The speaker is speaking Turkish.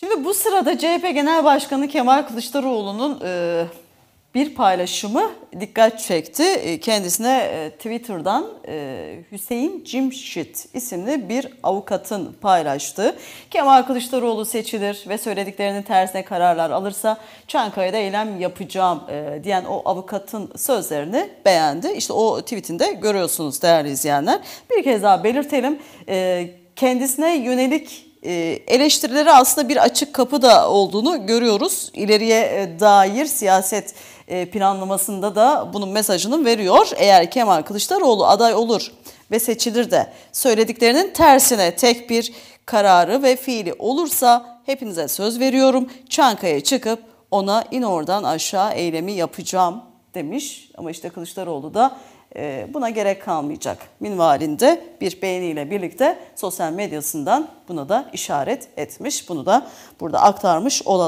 Şimdi bu sırada CHP Genel Başkanı Kemal Kılıçdaroğlu'nun e, bir paylaşımı dikkat çekti. E, kendisine e, Twitter'dan e, Hüseyin Cimşit isimli bir avukatın paylaştığı Kemal Kılıçdaroğlu seçilir ve söylediklerinin tersine kararlar alırsa Çankaya'da eylem yapacağım e, diyen o avukatın sözlerini beğendi. İşte o tweetinde görüyorsunuz değerli izleyenler. Bir kez daha belirtelim e, kendisine yönelik e, Eleştirileri aslında bir açık kapı da olduğunu görüyoruz. İleriye e, dair siyaset e, planlamasında da bunun mesajını veriyor. Eğer Kemal Kılıçdaroğlu aday olur ve seçilir de söylediklerinin tersine tek bir kararı ve fiili olursa hepinize söz veriyorum. Çankaya çıkıp ona in oradan aşağı eylemi yapacağım demiş ama işte Kılıçdaroğlu da e, buna gerek kalmayacak minvalinde bir beğeniyle birlikte sosyal medyasından buna da işaret etmiş. Bunu da burada aktarmış olalım.